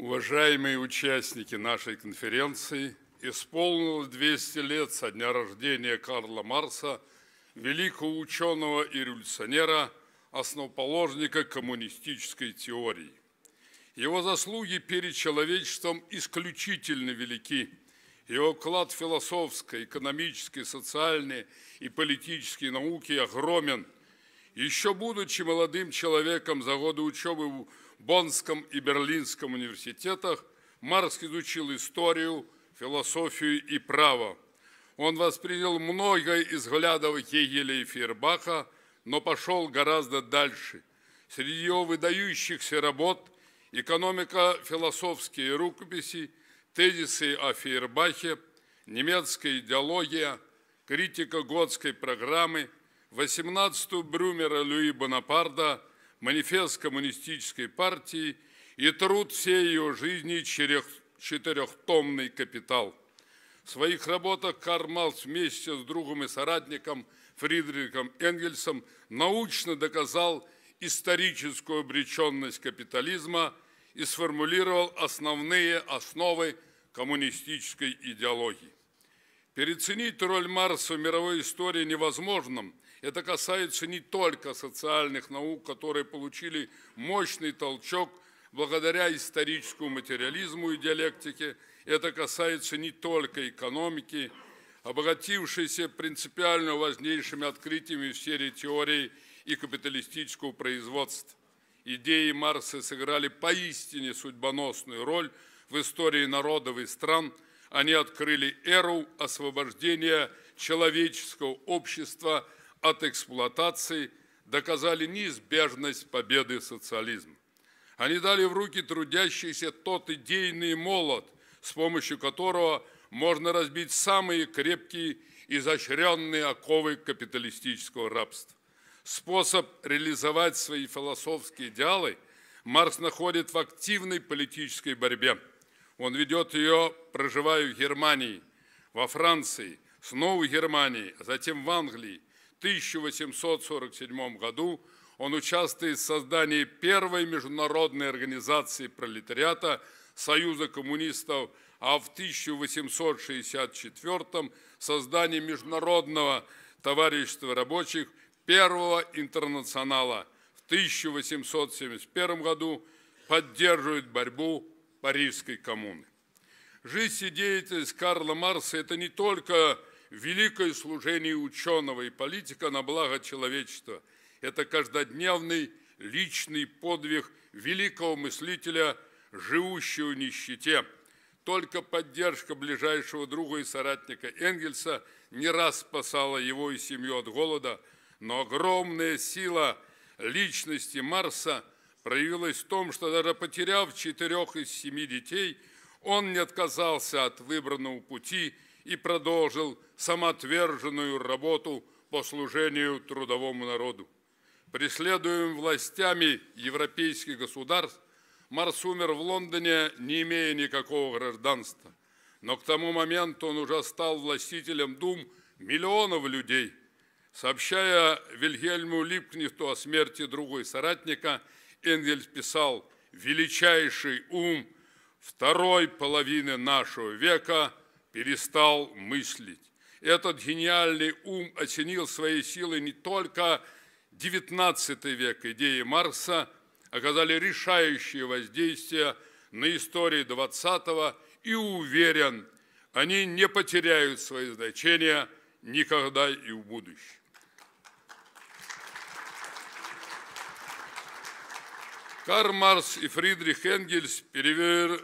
уважаемые участники нашей конференции, исполнилось 200 лет со дня рождения Карла Марса, великого ученого и революционера, основоположника коммунистической теории. Его заслуги перед человечеством исключительно велики. Его вклад в философской, экономической, социальной и политической науки огромен. Еще будучи молодым человеком за годы учебы в Боннском и Берлинском университетах Маркс изучил историю, философию и право. Он воспринял многое из взглядов Гегеля и Фейербаха, но пошел гораздо дальше. Среди его выдающихся работ «Экономика, философские рукописи», «Тезисы о Фейербахе», «Немецкая идеология», «Критика Готской программы», «18-ю Брюмера Люи Бонапарда», манифест коммунистической партии и труд всей ее жизни четырехтомный капитал. В своих работах Кармалс вместе с другом и соратником Фридрихом Энгельсом научно доказал историческую обреченность капитализма и сформулировал основные основы коммунистической идеологии. Переценить роль Марса в мировой истории невозможным – это касается не только социальных наук, которые получили мощный толчок благодаря историческому материализму и диалектике. Это касается не только экономики, обогатившейся принципиально важнейшими открытиями в серии теорий и капиталистического производства. Идеи Марса сыграли поистине судьбоносную роль в истории народов и стран. Они открыли эру освобождения человеческого общества – от эксплуатации доказали неизбежность победы социализма. Они дали в руки трудящийся тот идейный молот, с помощью которого можно разбить самые крепкие, изощренные оковы капиталистического рабства. Способ реализовать свои философские идеалы Маркс находит в активной политической борьбе. Он ведет ее, проживая в Германии, во Франции, снова в Германии, а затем в Англии – 1847 году он участвует в создании первой международной организации пролетариата Союза коммунистов, а в 1864 создании Международного товарищества рабочих Первого интернационала. В 1871 году поддерживает борьбу Парижской коммуны. Жизнь и деятельность Карла Марса – это не только великое служение ученого и политика на благо человечества. Это каждодневный личный подвиг великого мыслителя, живущего в нищете. Только поддержка ближайшего друга и соратника Энгельса не раз спасала его и семью от голода, но огромная сила личности Марса проявилась в том, что даже потеряв четырех из семи детей, он не отказался от выбранного пути и продолжил самоотверженную работу по служению трудовому народу. Преследуем властями европейских государств, Марс умер в Лондоне, не имея никакого гражданства. Но к тому моменту он уже стал властителем дум миллионов людей. Сообщая Вильгельму Липкнифту о смерти другой соратника, Энгельс писал «Величайший ум второй половины нашего века перестал мыслить. Этот гениальный ум оценил свои силы не только XIX век идеи Марса оказали решающее воздействие на истории XX и уверен, они не потеряют свои значения никогда и в будущем. Карл Марс и Фридрих Энгельс перевер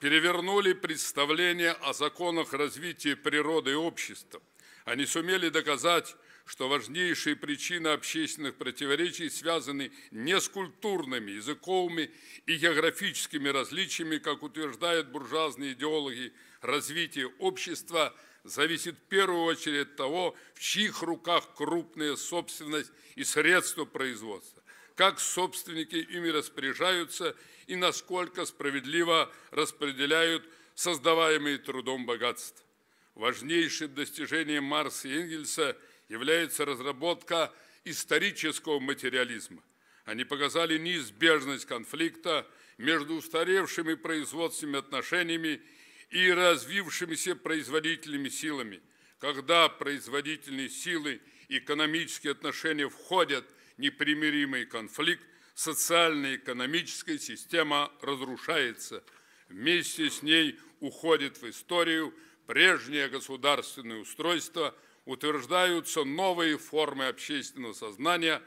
перевернули представление о законах развития природы и общества. Они сумели доказать, что важнейшие причины общественных противоречий связаны не с культурными, языковыми и географическими различиями, как утверждают буржуазные идеологи. Развитие общества зависит в первую очередь от того, в чьих руках крупная собственность и средства производства как собственники ими распоряжаются и насколько справедливо распределяют создаваемые трудом богатства. Важнейшим достижением Марса и Энгельса является разработка исторического материализма. Они показали неизбежность конфликта между устаревшими производственными отношениями и развившимися производительными силами, когда производительные силы и экономические отношения входят непримиримый конфликт, социально-экономическая система разрушается. Вместе с ней уходит в историю прежнее государственное устройство, утверждаются новые формы общественного сознания,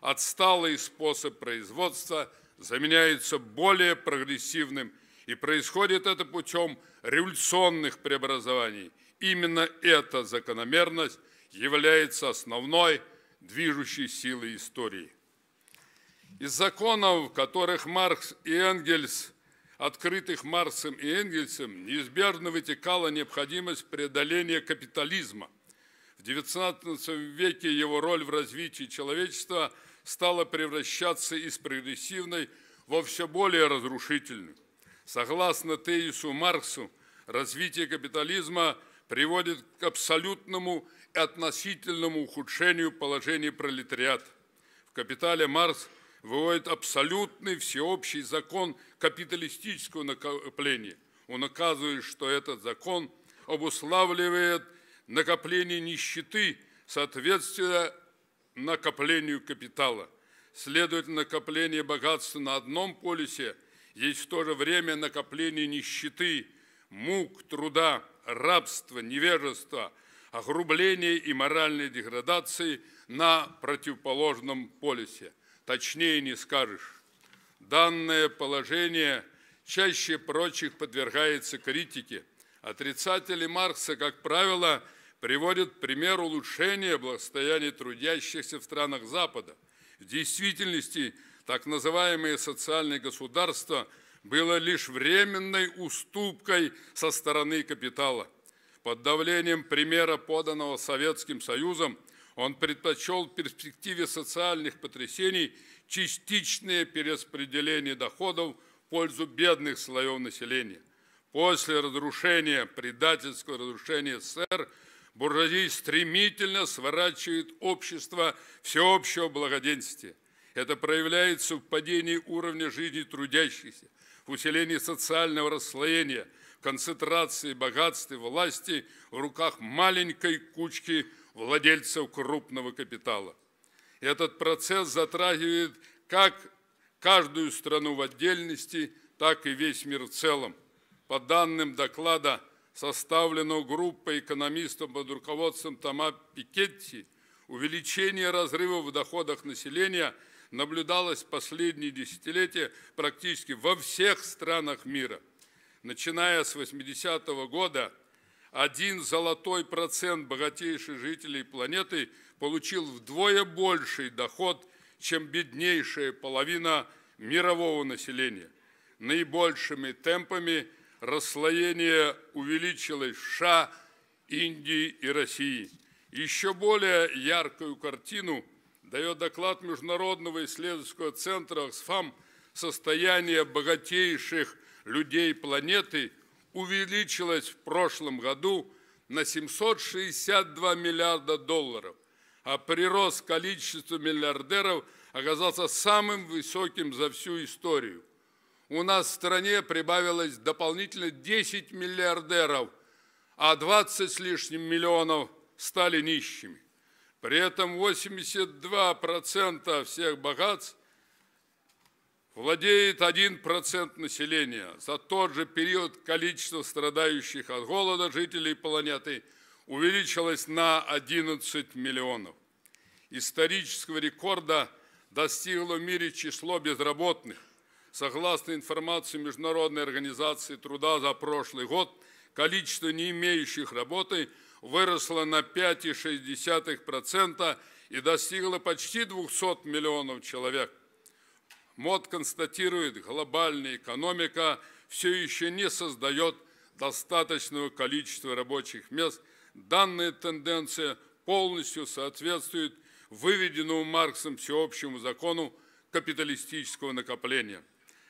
отсталый способ производства заменяется более прогрессивным, и происходит это путем революционных преобразований. Именно эта закономерность является основной движущей силой истории. Из законов, которых Маркс и Энгельс, открытых Марксом и Энгельсом, неизбежно вытекала необходимость преодоления капитализма. В XIX веке его роль в развитии человечества стала превращаться из прогрессивной во все более разрушительную. Согласно тезису Марксу, развитие капитализма приводит к абсолютному относительному ухудшению положения пролетариата. В «Капитале Марс» выводит абсолютный всеобщий закон капиталистического накопления. Он оказывает, что этот закон обуславливает накопление нищеты, соответственно, накоплению капитала. Следовательно, накопление богатства на одном полюсе есть в то же время накопление нищеты, мук, труда, рабства, невежества – огрубления и моральной деградации на противоположном полюсе. Точнее не скажешь. Данное положение чаще прочих подвергается критике. Отрицатели Маркса, как правило, приводят пример улучшения благосостояния трудящихся в странах Запада. В действительности так называемые социальные государства было лишь временной уступкой со стороны капитала – под давлением примера, поданного Советским Союзом, он предпочел в перспективе социальных потрясений частичное перераспределение доходов в пользу бедных слоев населения. После разрушения, предательского разрушения СССР, буржуазия стремительно сворачивает общество всеобщего благоденствия. Это проявляется в падении уровня жизни трудящихся, в усилении социального расслоения – концентрации богатств и власти в руках маленькой кучки владельцев крупного капитала. Этот процесс затрагивает как каждую страну в отдельности, так и весь мир в целом. По данным доклада, составленного группой экономистов под руководством Тома Пикетти, увеличение разрыва в доходах населения наблюдалось в последние десятилетия практически во всех странах мира – Начиная с 80-го года, один золотой процент богатейших жителей планеты получил вдвое больший доход, чем беднейшая половина мирового населения. Наибольшими темпами расслоение увеличилось в США, Индии и России. Еще более яркую картину дает доклад Международного исследовательского центра «Оксфам» «Состояние богатейших людей планеты увеличилась в прошлом году на 762 миллиарда долларов, а прирост количества миллиардеров оказался самым высоким за всю историю. У нас в стране прибавилось дополнительно 10 миллиардеров, а 20 с лишним миллионов стали нищими. При этом 82% всех богатств владеет 1% населения. За тот же период количество страдающих от голода жителей планеты увеличилось на 11 миллионов. Исторического рекорда достигло в мире число безработных. Согласно информации Международной организации труда за прошлый год, количество не имеющих работы выросло на 5,6% и достигло почти 200 миллионов человек. МОД констатирует, глобальная экономика все еще не создает достаточного количества рабочих мест. Данная тенденция полностью соответствует выведенному Марксом всеобщему закону капиталистического накопления.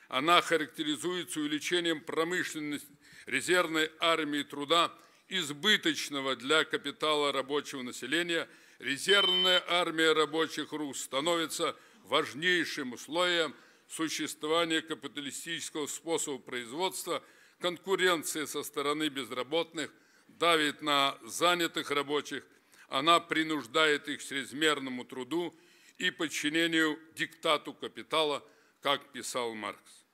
Она характеризуется увеличением промышленности резервной армии труда, избыточного для капитала рабочего населения. Резервная армия рабочих рук становится – важнейшим условием существования капиталистического способа производства, конкуренция со стороны безработных давит на занятых рабочих, она принуждает их к чрезмерному труду и подчинению диктату капитала, как писал Маркс.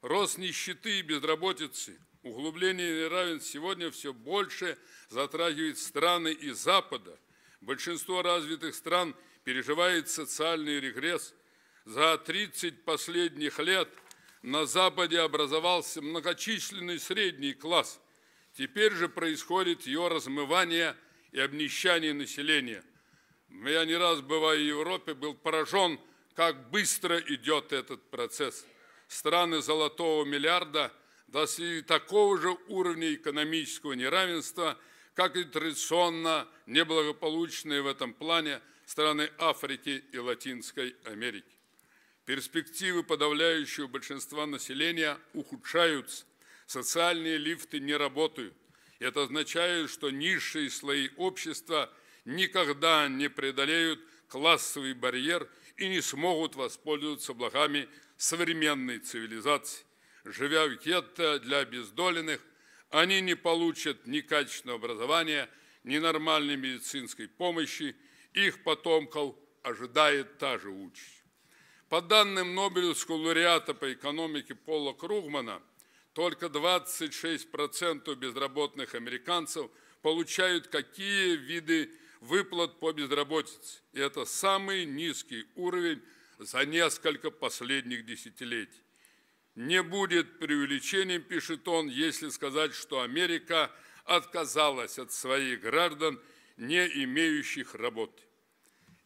Рост нищеты и безработицы, углубление неравенств сегодня все больше затрагивает страны и Запада. Большинство развитых стран – переживает социальный регресс. За 30 последних лет на Западе образовался многочисленный средний класс. Теперь же происходит ее размывание и обнищание населения. Я не раз, бывая в Европе, был поражен, как быстро идет этот процесс. Страны золотого миллиарда достигли такого же уровня экономического неравенства – как и традиционно неблагополучные в этом плане страны Африки и Латинской Америки. Перспективы подавляющего большинства населения ухудшаются, социальные лифты не работают. Это означает, что низшие слои общества никогда не преодолеют классовый барьер и не смогут воспользоваться благами современной цивилизации. Живя в гетто для обездоленных, они не получат ни качественного образования, ни нормальной медицинской помощи, их потомков ожидает та же участь. По данным Нобелевского лауреата по экономике Пола Кругмана, только 26% безработных американцев получают какие виды выплат по безработице. И это самый низкий уровень за несколько последних десятилетий. Не будет преувеличением, пишет он, если сказать, что Америка отказалась от своих граждан, не имеющих работы.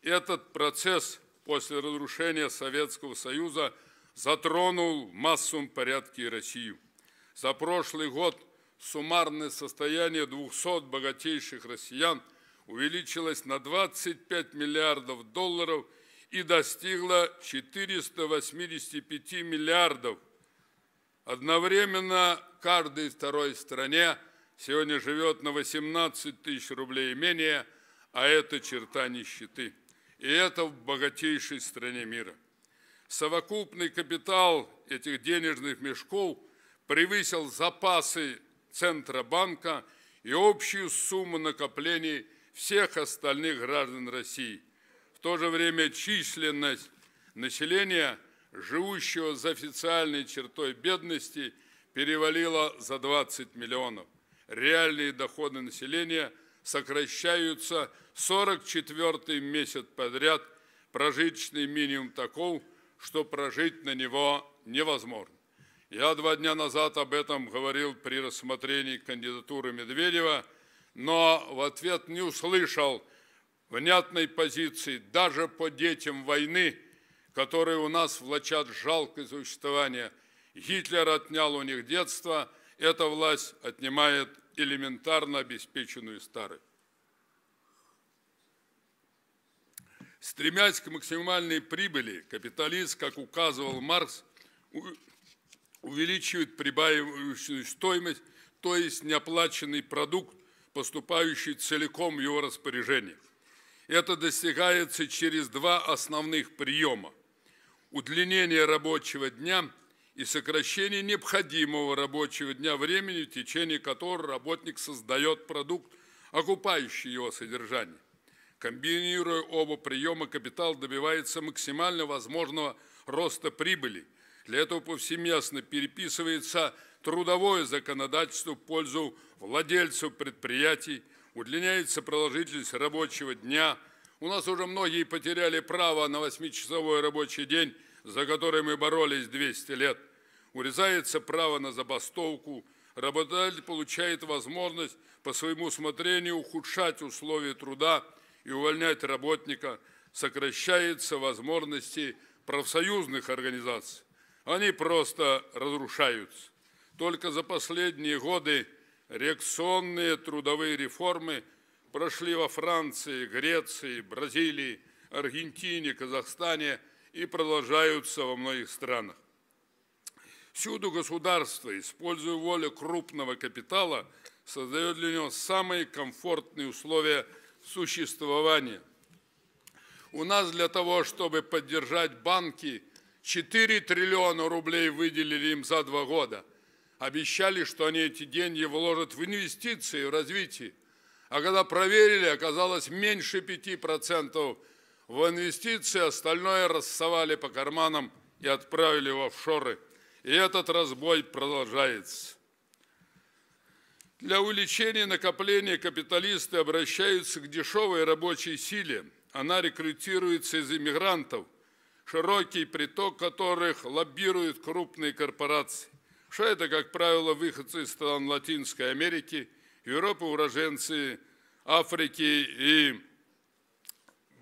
Этот процесс после разрушения Советского Союза затронул в массовом порядке Россию. За прошлый год суммарное состояние 200 богатейших россиян увеличилось на 25 миллиардов долларов и достигло 485 миллиардов Одновременно каждой второй стране сегодня живет на 18 тысяч рублей менее, а это черта нищеты. И это в богатейшей стране мира. Совокупный капитал этих денежных мешков превысил запасы Центробанка и общую сумму накоплений всех остальных граждан России. В то же время численность населения – живущего за официальной чертой бедности, перевалило за 20 миллионов. Реальные доходы населения сокращаются 44 месяц подряд, прожиточный минимум таков, что прожить на него невозможно. Я два дня назад об этом говорил при рассмотрении кандидатуры Медведева, но в ответ не услышал внятной позиции даже по детям войны – которые у нас влачат жалкое существование. Гитлер отнял у них детство, эта власть отнимает элементарно обеспеченную старость. Стремясь к максимальной прибыли, капиталист, как указывал Маркс, увеличивает прибавивающую стоимость, то есть неоплаченный продукт, поступающий целиком в его распоряжение. Это достигается через два основных приема удлинение рабочего дня и сокращение необходимого рабочего дня времени, в течение которого работник создает продукт, окупающий его содержание. Комбинируя оба приема, капитал добивается максимально возможного роста прибыли. Для этого повсеместно переписывается трудовое законодательство в пользу владельцев предприятий, удлиняется продолжительность рабочего дня – у нас уже многие потеряли право на восьмичасовой рабочий день, за который мы боролись 200 лет. Урезается право на забастовку. Работодатель получает возможность по своему усмотрению ухудшать условия труда и увольнять работника. Сокращаются возможности профсоюзных организаций. Они просто разрушаются. Только за последние годы реакционные трудовые реформы – прошли во Франции, Греции, Бразилии, Аргентине, Казахстане и продолжаются во многих странах. Всюду государство, используя волю крупного капитала, создает для него самые комфортные условия существования. У нас для того, чтобы поддержать банки, 4 триллиона рублей выделили им за два года. Обещали, что они эти деньги вложат в инвестиции, в развитие. А когда проверили, оказалось меньше 5% в инвестиции, остальное рассовали по карманам и отправили в офшоры. И этот разбой продолжается. Для увеличения накопления капиталисты обращаются к дешевой рабочей силе. Она рекрутируется из иммигрантов, широкий приток которых лоббируют крупные корпорации. Что это, как правило, выходцы из стран Латинской Америки – Европы уроженцы Африки и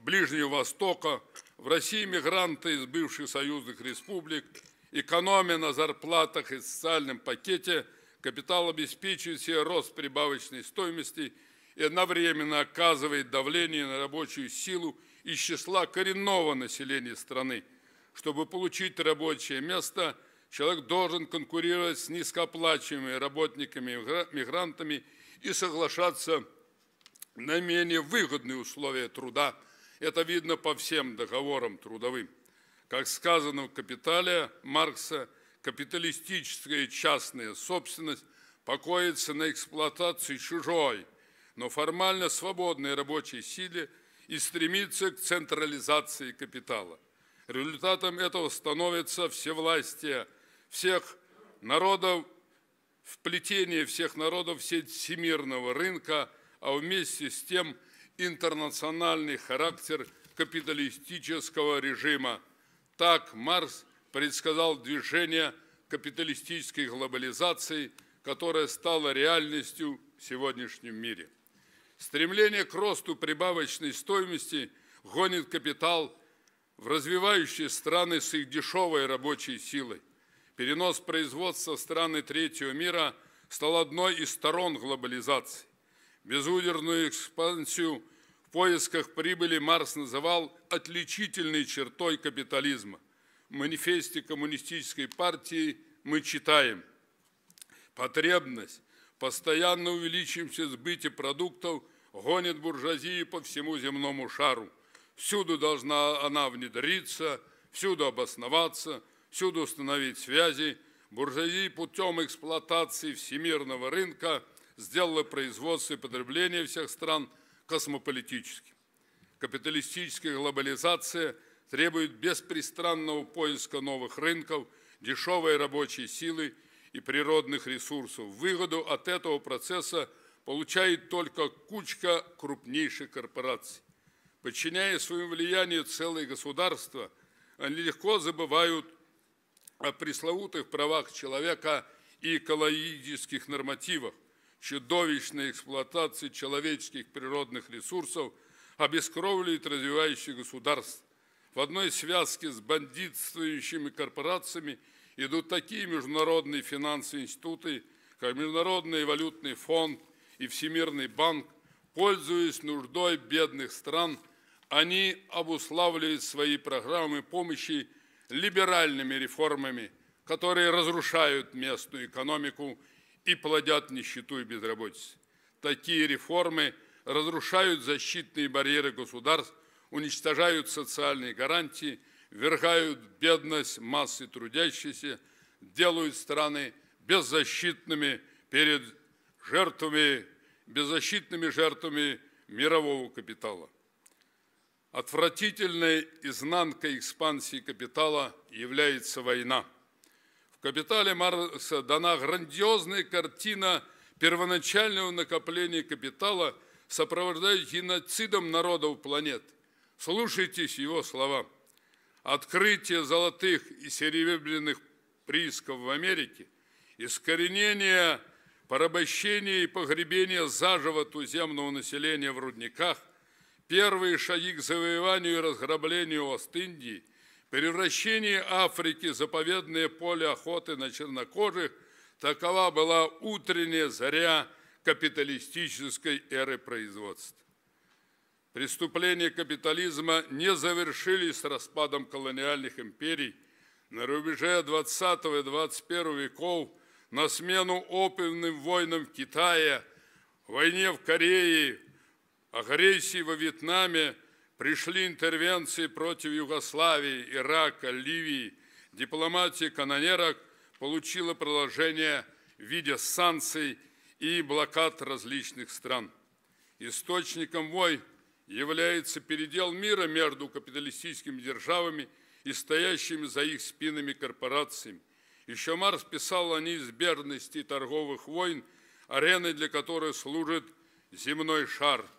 Ближнего Востока, в России мигранты из бывших союзных республик, экономия на зарплатах и социальном пакете, капитал обеспечивает себе рост прибавочной стоимости и одновременно оказывает давление на рабочую силу из числа коренного населения страны. Чтобы получить рабочее место, человек должен конкурировать с низкооплачиваемыми работниками-мигрантами – и соглашаться на менее выгодные условия труда. Это видно по всем договорам трудовым. Как сказано в «Капитале» Маркса, капиталистическая частная собственность покоится на эксплуатации чужой, но формально свободной рабочей силы и стремится к централизации капитала. Результатом этого становится всевластие всех народов вплетение всех народов в сеть всемирного рынка, а вместе с тем интернациональный характер капиталистического режима. Так Марс предсказал движение капиталистической глобализации, которая стала реальностью в сегодняшнем мире. Стремление к росту прибавочной стоимости гонит капитал в развивающие страны с их дешевой рабочей силой. Перенос производства страны третьего мира стал одной из сторон глобализации. Безудержную экспансию в поисках прибыли Марс называл отличительной чертой капитализма. В манифесте коммунистической партии мы читаем «Потребность постоянно увеличившемся сбыте продуктов гонит буржуазии по всему земному шару. Всюду должна она внедриться, всюду обосноваться – всюду установить связи. Буржуазия путем эксплуатации всемирного рынка сделала производство и потребление всех стран космополитическим. Капиталистическая глобализация требует беспристрастного поиска новых рынков, дешевой рабочей силы и природных ресурсов. Выгоду от этого процесса получает только кучка крупнейших корпораций. Подчиняя своему влиянию целые государства, они легко забывают о пресловутых правах человека и экологических нормативах, чудовищной эксплуатации человеческих природных ресурсов обескровливает развивающих государств. В одной связке с бандитствующими корпорациями идут такие международные финансовые институты, как Международный валютный фонд и Всемирный банк, пользуясь нуждой бедных стран, они обуславливают свои программы помощи либеральными реформами, которые разрушают местную экономику и плодят нищету и безработицу. Такие реформы разрушают защитные барьеры государств, уничтожают социальные гарантии, вергают бедность массы трудящихся, делают страны беззащитными перед жертвами, беззащитными жертвами мирового капитала. Отвратительной изнанкой экспансии капитала является война. В капитале Марса дана грандиозная картина первоначального накопления капитала, сопровождающая геноцидом народов планет. Слушайтесь его слова. Открытие золотых и серебряных приисков в Америке, искоренение порабощение и погребение заживо туземного населения в рудниках – Первые шаги к завоеванию и разграблению Ост-Индии, превращение Африки в заповедное поле охоты на чернокожих – такова была утренняя заря капиталистической эры производства. Преступления капитализма не завершились с распадом колониальных империй. На рубеже 20 и 21 веков на смену опытным войнам Китая, войне в Корее, агрессии во Вьетнаме пришли интервенции против Югославии, Ирака, Ливии. Дипломатия канонерок получила продолжение в виде санкций и блокад различных стран. Источником вой является передел мира между капиталистическими державами и стоящими за их спинами корпорациями. Еще Марс писал о неизбежности торговых войн, ареной для которой служит земной шар –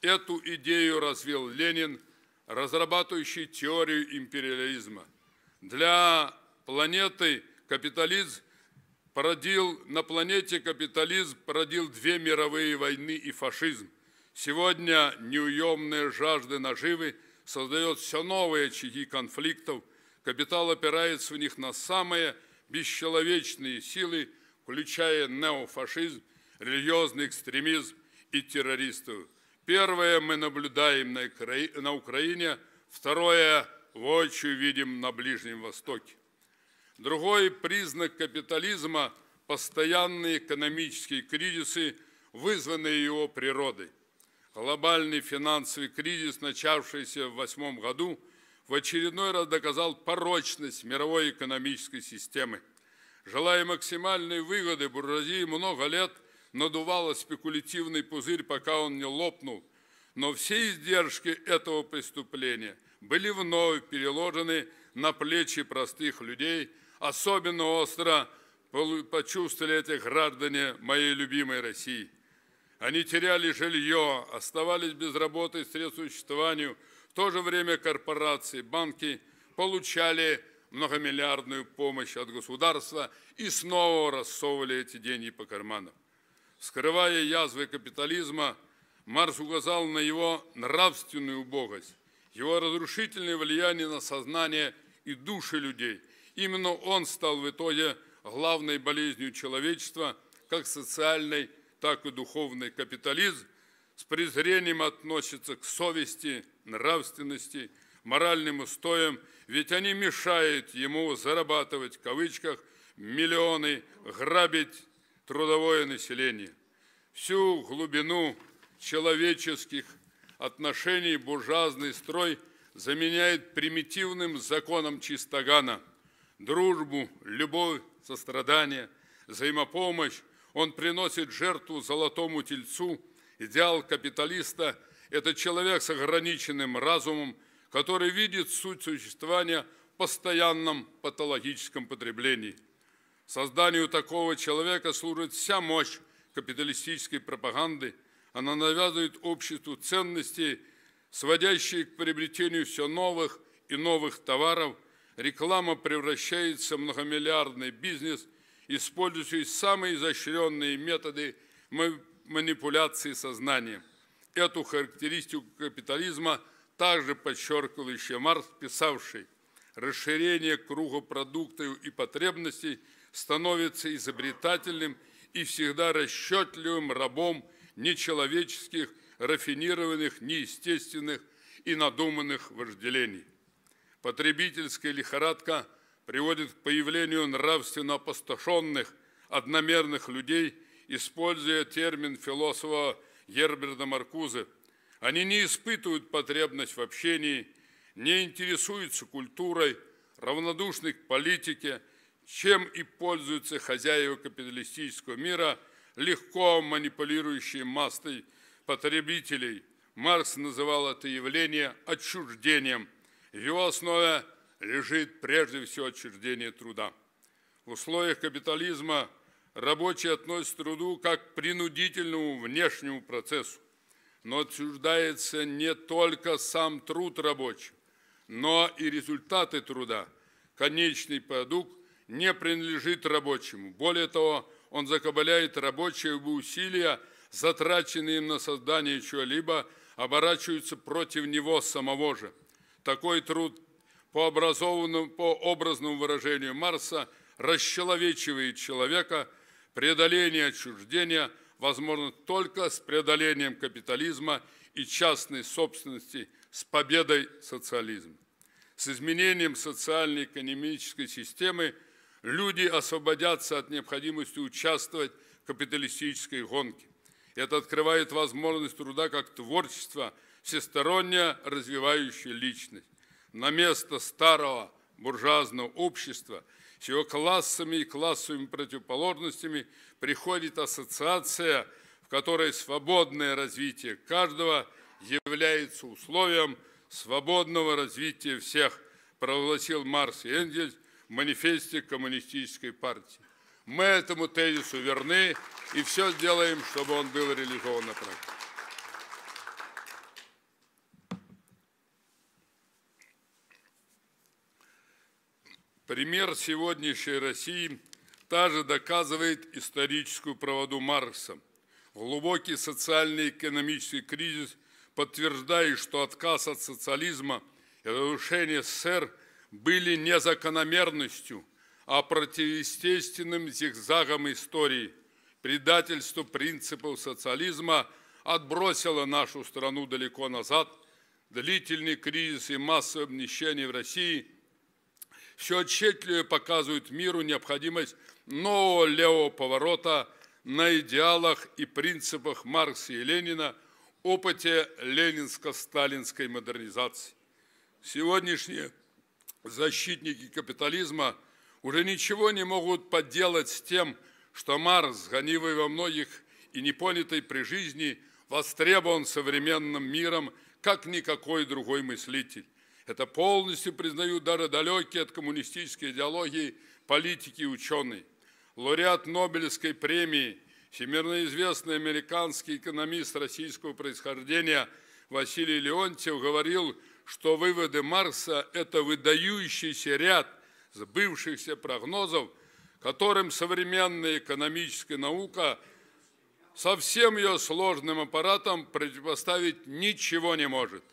Эту идею развил Ленин, разрабатывающий теорию империализма. Для планеты капитализм породил, на планете капитализм породил две мировые войны и фашизм. Сегодня неуемные жажды наживы создает все новые очаги конфликтов. Капитал опирается в них на самые бесчеловечные силы, включая неофашизм, религиозный экстремизм и террористов. Первое мы наблюдаем на Украине, второе в воочию видим на Ближнем Востоке. Другой признак капитализма – постоянные экономические кризисы, вызванные его природой. Глобальный финансовый кризис, начавшийся в восьмом году, в очередной раз доказал порочность мировой экономической системы. Желая максимальной выгоды буржуазии много лет – надувала спекулятивный пузырь, пока он не лопнул. Но все издержки этого преступления были вновь переложены на плечи простых людей. Особенно остро почувствовали эти граждане моей любимой России. Они теряли жилье, оставались без работы и средств существованию. В то же время корпорации, банки получали многомиллиардную помощь от государства и снова рассовывали эти деньги по карманам. Вскрывая язвы капитализма, Марс указал на его нравственную убогость, его разрушительное влияние на сознание и души людей. Именно он стал в итоге главной болезнью человечества, как социальной, так и духовной. Капитализм с презрением относится к совести, нравственности, моральным устоям, ведь они мешают ему зарабатывать, в кавычках, миллионы, грабить трудовое население, всю глубину человеческих отношений буржуазный строй заменяет примитивным законом чистогана. Дружбу, любовь, сострадание, взаимопомощь он приносит жертву золотому тельцу. Идеал капиталиста – это человек с ограниченным разумом, который видит суть существования в постоянном патологическом потреблении – Созданию такого человека служит вся мощь капиталистической пропаганды. Она навязывает обществу ценности, сводящие к приобретению все новых и новых товаров. Реклама превращается в многомиллиардный бизнес, использующий самые изощренные методы манипуляции сознанием. Эту характеристику капитализма также подчеркнул еще Маркс, писавший «Расширение круга продуктов и потребностей – становится изобретательным и всегда расчетливым рабом нечеловеческих, рафинированных, неестественных и надуманных вожделений. Потребительская лихорадка приводит к появлению нравственно опустошенных, одномерных людей, используя термин философа Герберда Маркузе. Они не испытывают потребность в общении, не интересуются культурой, равнодушны к политике – чем и пользуются хозяева капиталистического мира, легко манипулирующие массой потребителей. Маркс называл это явление отчуждением. В его основе лежит прежде всего отчуждение труда. В условиях капитализма рабочий относит труду как к принудительному внешнему процессу. Но отчуждается не только сам труд рабочий, но и результаты труда, конечный продукт не принадлежит рабочему. Более того, он закабаляет рабочие усилия, затраченные им на создание чего-либо, оборачиваются против него самого же. Такой труд по, образованному, по образному выражению Марса расчеловечивает человека, преодоление отчуждения возможно только с преодолением капитализма и частной собственности с победой социализма. С изменением социально-экономической системы – Люди освободятся от необходимости участвовать в капиталистической гонке. Это открывает возможность труда как творчества, всесторонне развивающей личность. На место старого буржуазного общества с его классами и классовыми противоположностями приходит ассоциация, в которой свободное развитие каждого является условием свободного развития всех, провозгласил Марс и Энгельс манифесте Коммунистической партии. Мы этому тезису верны и все сделаем, чтобы он был реализован на практике. Пример сегодняшней России также доказывает историческую праводу Маркса. Глубокий социальный и экономический кризис подтверждает, что отказ от социализма и разрушение СССР – были не закономерностью, а противоестественным зигзагом истории. Предательство принципов социализма отбросило нашу страну далеко назад. Длительный кризис и массовое обнищение в России все отчетливее показывают миру необходимость нового левого поворота на идеалах и принципах Маркса и Ленина, опыте ленинско-сталинской модернизации. Сегодняшнее защитники капитализма уже ничего не могут подделать с тем, что Марс, гонивый во многих и непонятый при жизни, востребован современным миром, как никакой другой мыслитель. Это полностью признают даже далекие от коммунистической идеологии политики и ученые. Лауреат Нобелевской премии, всемирно известный американский экономист российского происхождения Василий Леонтьев говорил, что выводы Марса – это выдающийся ряд сбывшихся прогнозов, которым современная экономическая наука со всем ее сложным аппаратом противопоставить ничего не может.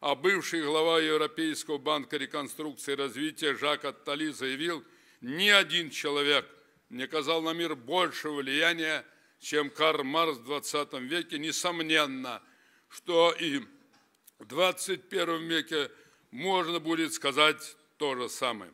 А бывший глава Европейского банка реконструкции и развития Жак Аттали заявил, ни один человек не казал на мир большего влияния, чем Карл Марс в 20 веке, несомненно, что им в 21 веке можно будет сказать то же самое.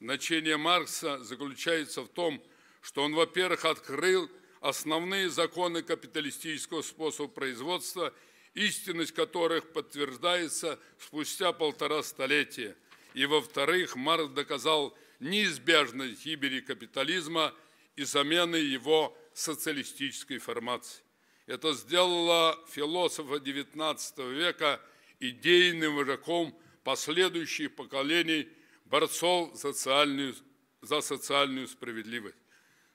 Значение Маркса заключается в том, что он, во-первых, открыл основные законы капиталистического способа производства, истинность которых подтверждается спустя полтора столетия. И, во-вторых, Маркс доказал неизбежность гибели капитализма и замены его социалистической формации. Это сделало философа XIX века – идейным вожаком последующих поколений борцов социальную, за социальную справедливость.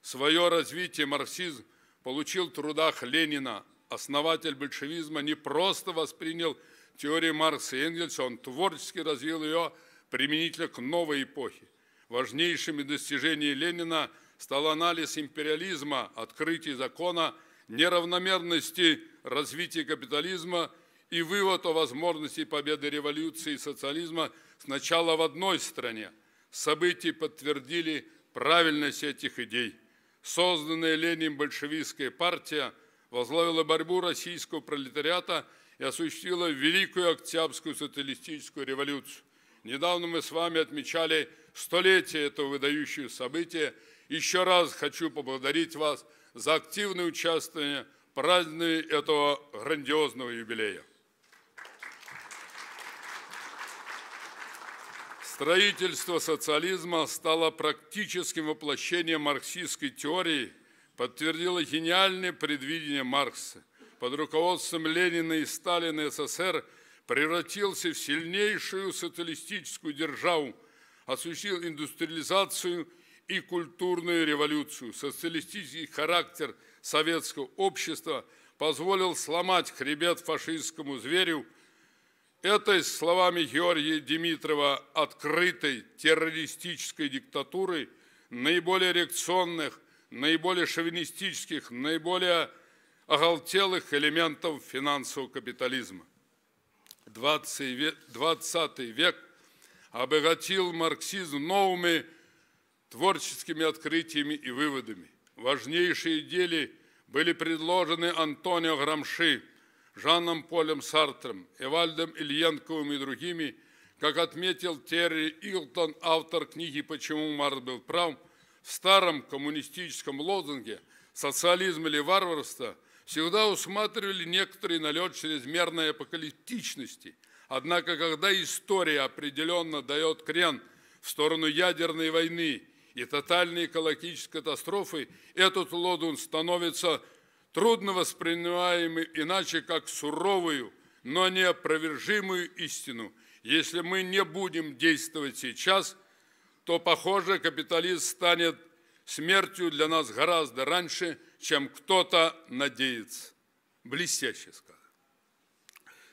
Свое развитие марксизм получил в трудах Ленина. Основатель большевизма не просто воспринял теорию Маркса и Энгельса, он творчески развил ее применительно к новой эпохе. Важнейшими достижениями Ленина стал анализ империализма, открытие закона, неравномерности развития капитализма – и вывод о возможности победы революции и социализма сначала в одной стране. События подтвердили правильность этих идей. Созданная Ленин большевистская партия возглавила борьбу российского пролетариата и осуществила Великую Октябрьскую социалистическую революцию. Недавно мы с вами отмечали столетие этого выдающегося события. Еще раз хочу поблагодарить вас за активное участие в праздновании этого грандиозного юбилея. Строительство социализма стало практическим воплощением марксистской теории, подтвердило гениальное предвидение Маркса. Под руководством Ленина и Сталина СССР превратился в сильнейшую социалистическую державу, осуществил индустриализацию и культурную революцию. Социалистический характер советского общества позволил сломать хребет фашистскому зверю – этой, словами Георгия Димитрова, открытой террористической диктатурой наиболее реакционных, наиболее шовинистических, наиболее оголтелых элементов финансового капитализма. 20 20 век обогатил марксизм новыми творческими открытиями и выводами. Важнейшие идеи были предложены Антонио Грамши – Жаном Полем Сартром, Эвальдом Ильенковым и другими, как отметил Терри Илтон, автор книги «Почему Марс был прав», в старом коммунистическом лозунге «Социализм или варварство» всегда усматривали некоторый налет чрезмерной апокалиптичности. Однако, когда история определенно дает крен в сторону ядерной войны и тотальной экологической катастрофы, этот лозунг становится – трудно воспринимаемы иначе, как суровую, но неопровержимую истину. Если мы не будем действовать сейчас, то, похоже, капитализм станет смертью для нас гораздо раньше, чем кто-то надеется. Блестяще сказано.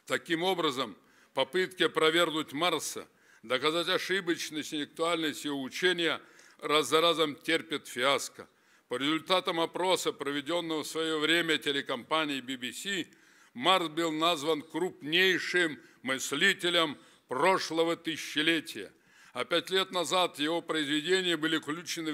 Таким образом, попытки провернуть Марса, доказать ошибочность и интеллектуальность его учения раз за разом терпят фиаско – по результатам опроса, проведенного в свое время телекомпанией BBC, Марс был назван крупнейшим мыслителем прошлого тысячелетия. А пять лет назад его произведения были включены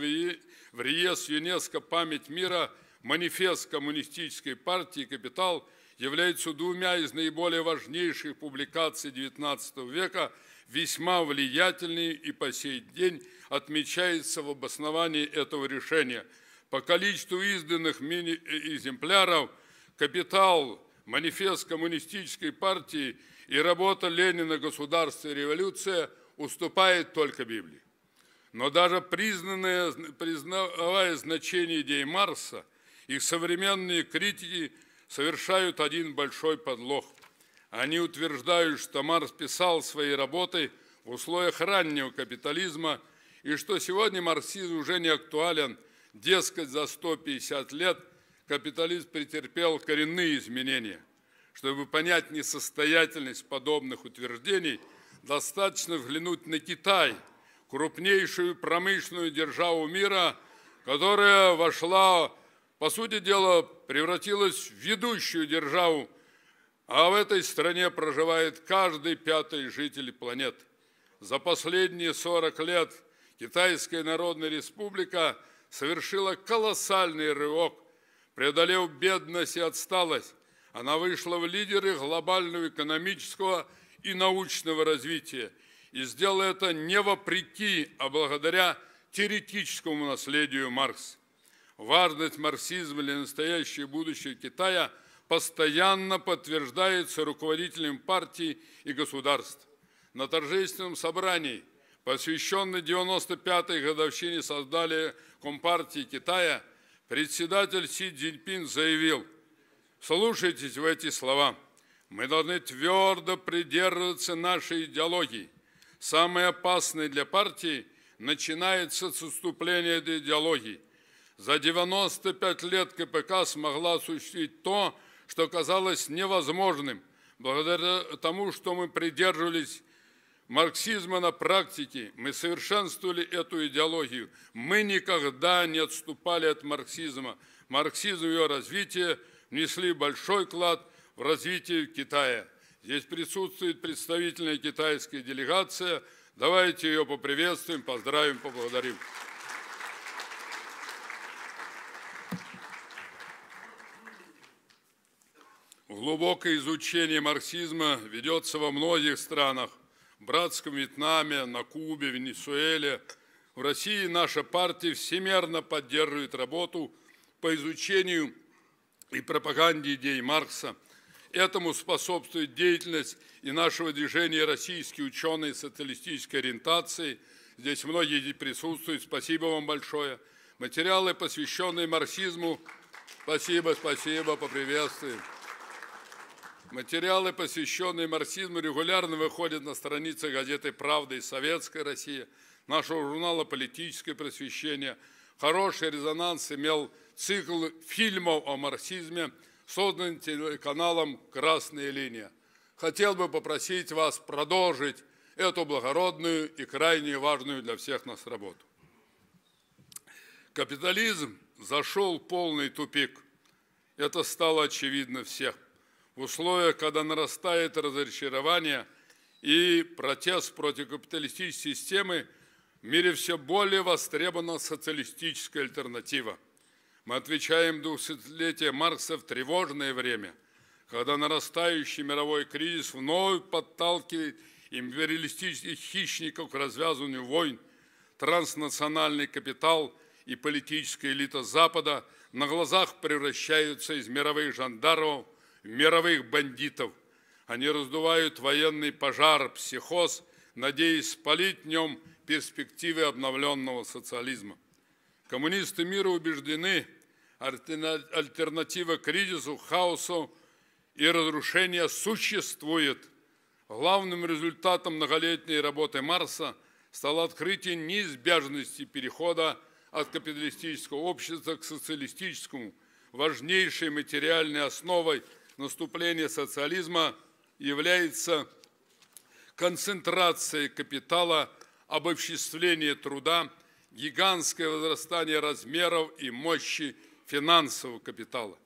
в реестр ЮНЕСКО «Память мира» манифест коммунистической партии «Капитал» является двумя из наиболее важнейших публикаций XIX века, весьма влиятельный и по сей день отмечается в обосновании этого решения – по количеству изданных мини-экземпляров э, «Капитал», «Манифест коммунистической партии» и «Работа Ленина. Государство и революция» уступает только Библии. Но даже признанное признавая значение идей Марса, их современные критики совершают один большой подлог. Они утверждают, что Марс писал свои работы в условиях раннего капитализма и что сегодня марксизм уже не актуален – Дескать, за 150 лет капитализм претерпел коренные изменения. Чтобы понять несостоятельность подобных утверждений, достаточно взглянуть на Китай, крупнейшую промышленную державу мира, которая вошла, по сути дела, превратилась в ведущую державу, а в этой стране проживает каждый пятый житель планеты. За последние 40 лет Китайская Народная Республика – совершила колоссальный рывок, преодолев бедность и отсталость. Она вышла в лидеры глобального экономического и научного развития и сделала это не вопреки, а благодаря теоретическому наследию Маркс. Важность марксизма для настоящего и будущего Китая постоянно подтверждается руководителем партии и государств. На торжественном собрании, посвященном 95-й годовщине создания Компартии Китая председатель Си Цзиньпин заявил, слушайтесь в эти слова, мы должны твердо придерживаться нашей идеологии. Самое опасное для партии начинается с уступления этой идеологии. За 95 лет КПК смогла осуществить то, что казалось невозможным, благодаря тому, что мы придерживались марксизма на практике, мы совершенствовали эту идеологию. Мы никогда не отступали от марксизма. Марксизм и его развитие внесли большой вклад в развитие Китая. Здесь присутствует представительная китайская делегация. Давайте ее поприветствуем, поздравим, поблагодарим. Глубокое изучение марксизма ведется во многих странах братском Вьетнаме, на Кубе, Венесуэле. В России наша партия всемерно поддерживает работу по изучению и пропаганде идей Маркса. Этому способствует деятельность и нашего движения «Российские ученые социалистической ориентации». Здесь многие присутствуют. Спасибо вам большое. Материалы, посвященные марксизму. Спасибо, спасибо, поприветствуем. Материалы, посвященные марксизму, регулярно выходят на страницы газеты «Правда» и «Советская Россия», нашего журнала «Политическое просвещение». Хороший резонанс имел цикл фильмов о марксизме, созданный телеканалом «Красная линия». Хотел бы попросить вас продолжить эту благородную и крайне важную для всех нас работу. Капитализм зашел в полный тупик. Это стало очевидно всех в условиях, когда нарастает разочарование и протест против капиталистической системы, в мире все более востребована социалистическая альтернатива. Мы отвечаем двухсотлетие Маркса в тревожное время, когда нарастающий мировой кризис вновь подталкивает империалистических хищников к развязыванию войн, транснациональный капитал и политическая элита Запада на глазах превращаются из мировых жандармов мировых бандитов. Они раздувают военный пожар, психоз, надеясь спалить в нем перспективы обновленного социализма. Коммунисты мира убеждены, альтернатива кризису, хаосу и разрушения существует. Главным результатом многолетней работы Марса стало открытие неизбежности перехода от капиталистического общества к социалистическому, важнейшей материальной основой – наступления социализма является концентрацией капитала, обобществление труда, гигантское возрастание размеров и мощи финансового капитала.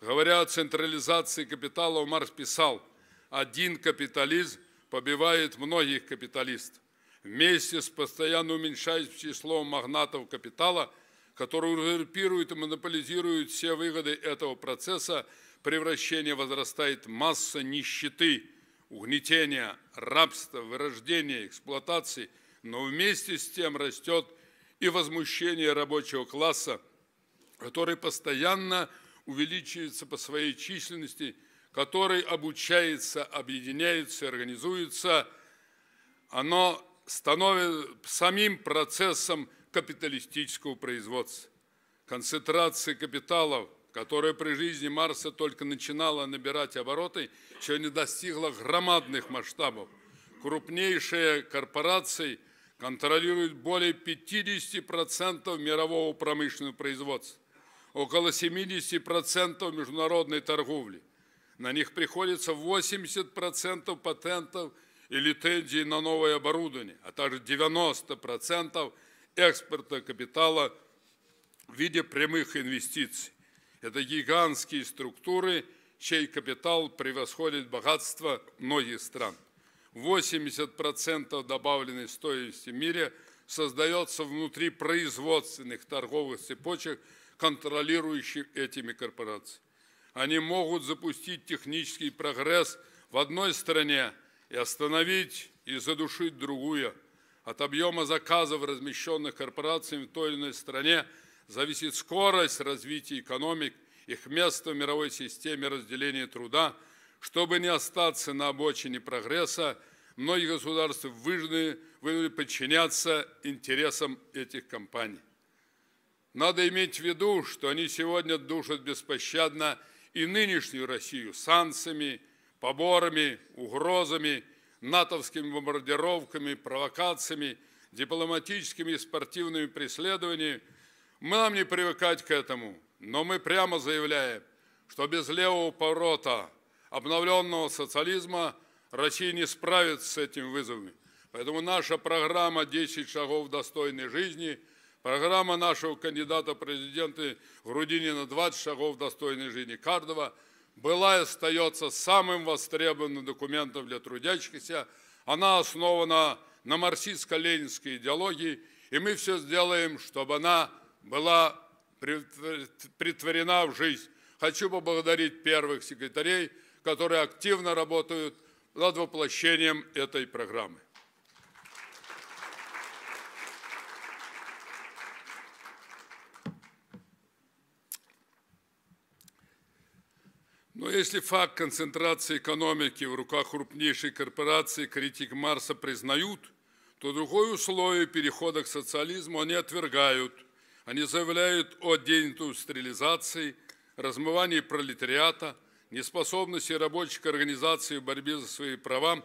Говоря о централизации капитала, Маркс писал, один капитализм побивает многих капиталистов. Вместе с постоянно уменьшающим числом магнатов капитала, которые узурпируют и монополизируют все выгоды этого процесса, превращения возрастает масса нищеты, угнетения, рабства, вырождения, эксплуатации, но вместе с тем растет и возмущение рабочего класса, который постоянно увеличивается по своей численности, который обучается, объединяется, организуется, оно становится самим процессом капиталистического производства. Концентрация капиталов – которая при жизни Марса только начинала набирать обороты, еще не достигла громадных масштабов. Крупнейшие корпорации контролируют более 50% мирового промышленного производства, около 70% международной торговли. На них приходится 80% патентов и лицензий на новое оборудование, а также 90% экспорта капитала в виде прямых инвестиций. Это гигантские структуры, чей капитал превосходит богатство многих стран. 80% добавленной стоимости в мире создается внутри производственных торговых цепочек, контролирующих этими корпорации. Они могут запустить технический прогресс в одной стране и остановить и задушить другую. От объема заказов, размещенных корпорациями в той или иной стране, зависит скорость развития экономик, их место в мировой системе разделения труда. Чтобы не остаться на обочине прогресса, многие государства вынуждены, подчиняться интересам этих компаний. Надо иметь в виду, что они сегодня душат беспощадно и нынешнюю Россию санкциями, поборами, угрозами, натовскими бомбардировками, провокациями, дипломатическими и спортивными преследованиями – мы нам не привыкать к этому, но мы прямо заявляем, что без левого поворота обновленного социализма Россия не справится с этим вызовом. Поэтому наша программа «10 шагов достойной жизни», программа нашего кандидата президента Грудинина «20 шагов достойной жизни» каждого была и остается самым востребованным документом для трудящихся. Она основана на марксистско-ленинской идеологии, и мы все сделаем, чтобы она была притворена в жизнь. Хочу поблагодарить первых секретарей, которые активно работают над воплощением этой программы. Но если факт концентрации экономики в руках крупнейшей корпорации критик Марса признают, то другое условие перехода к социализму они отвергают – они заявляют о деиндустриализации, размывании пролетариата, неспособности рабочих организаций в борьбе за свои права.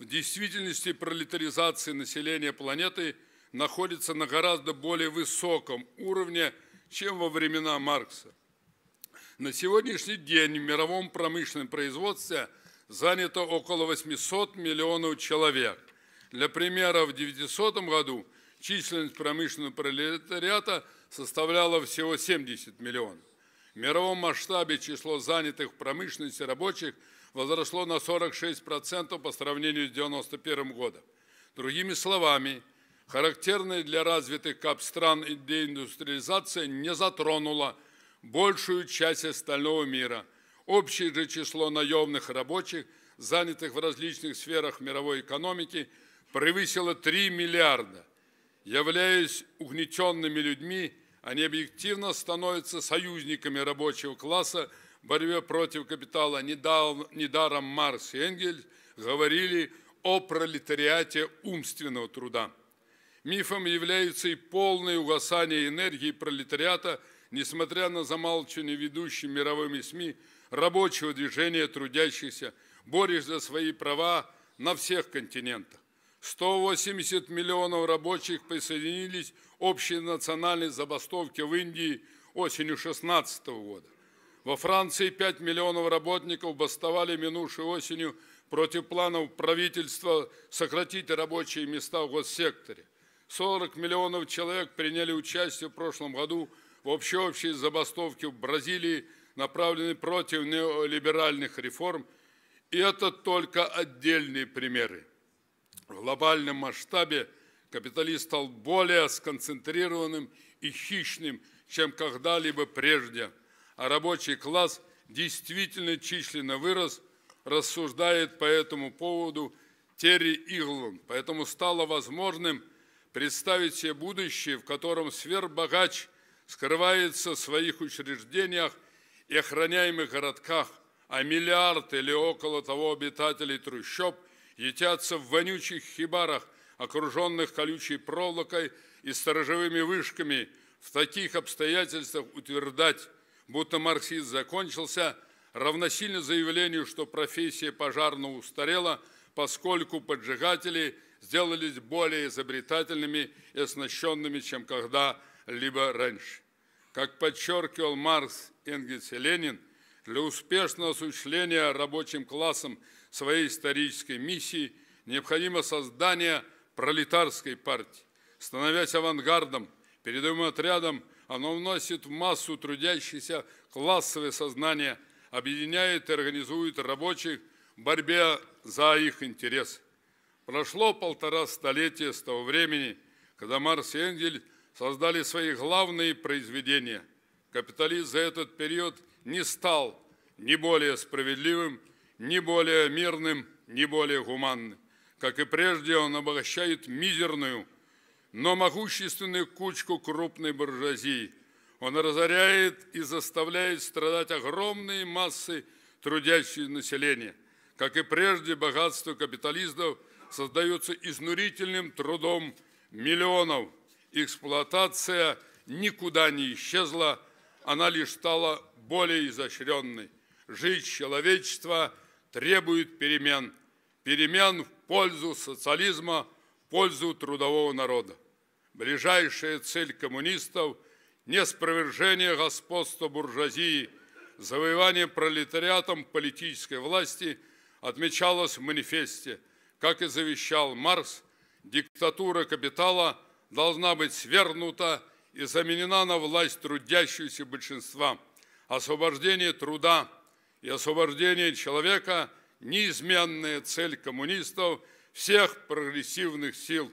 В действительности пролетаризация населения планеты находится на гораздо более высоком уровне, чем во времена Маркса. На сегодняшний день в мировом промышленном производстве занято около 800 миллионов человек. Для примера, в 900 году – Численность промышленного пролетариата составляла всего 70 миллионов. В мировом масштабе число занятых в промышленности рабочих возросло на 46% по сравнению с 1991 годом. Другими словами, характерная для развитых кап стран деиндустриализация не затронула большую часть остального мира. Общее же число наемных рабочих, занятых в различных сферах мировой экономики, превысило 3 миллиарда. Являясь угнетенными людьми, они объективно становятся союзниками рабочего класса в борьбе против капитала. Недаром Маркс и Энгельс говорили о пролетариате умственного труда. Мифом является и полное угасание энергии пролетариата, несмотря на замалчивание ведущими мировыми СМИ рабочего движения трудящихся, борешь за свои права на всех континентах. 180 миллионов рабочих присоединились к общей национальной забастовке в Индии осенью 2016 года. Во Франции 5 миллионов работников бастовали минувшей осенью против планов правительства сократить рабочие места в госсекторе. 40 миллионов человек приняли участие в прошлом году в общеобщей забастовке в Бразилии, направленной против неолиберальных реформ. И это только отдельные примеры. В глобальном масштабе капитализм стал более сконцентрированным и хищным, чем когда-либо прежде, а рабочий класс действительно численно вырос, рассуждает по этому поводу Терри Иглун. Поэтому стало возможным представить себе будущее, в котором сверхбогач скрывается в своих учреждениях и охраняемых городках, а миллиард или около того обитателей трущоб – ютятся в вонючих хибарах, окруженных колючей проволокой и сторожевыми вышками, в таких обстоятельствах утверждать, будто марксизм закончился, равносильно заявлению, что профессия пожарного устарела, поскольку поджигатели сделались более изобретательными и оснащенными, чем когда-либо раньше. Как подчеркивал Маркс, Энгельс и Ленин, для успешного осуществления рабочим классом своей исторической миссии необходимо создание пролетарской партии. Становясь авангардом, передовым отрядом, оно вносит в массу трудящихся классовое сознание, объединяет и организует рабочих в борьбе за их интерес. Прошло полтора столетия с того времени, когда Марс и Энгель создали свои главные произведения. Капитализм за этот период не стал ни более справедливым, не более мирным, не более гуманным. Как и прежде, он обогащает мизерную, но могущественную кучку крупной буржуазии. Он разоряет и заставляет страдать огромные массы трудящего населения. Как и прежде, богатство капиталистов создается изнурительным трудом миллионов. Эксплуатация никуда не исчезла, она лишь стала более изощренной. Жить человечество – требует перемен, перемен в пользу социализма, в пользу трудового народа. Ближайшая цель коммунистов – не спровержение господства буржуазии, завоевание пролетариатом политической власти отмечалось в манифесте. Как и завещал Маркс, диктатура капитала должна быть свергнута и заменена на власть трудящегося большинства. Освобождение труда – и освобождение человека – неизменная цель коммунистов всех прогрессивных сил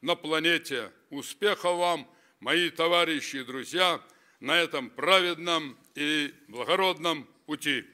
на планете. Успехов вам, мои товарищи и друзья, на этом праведном и благородном пути.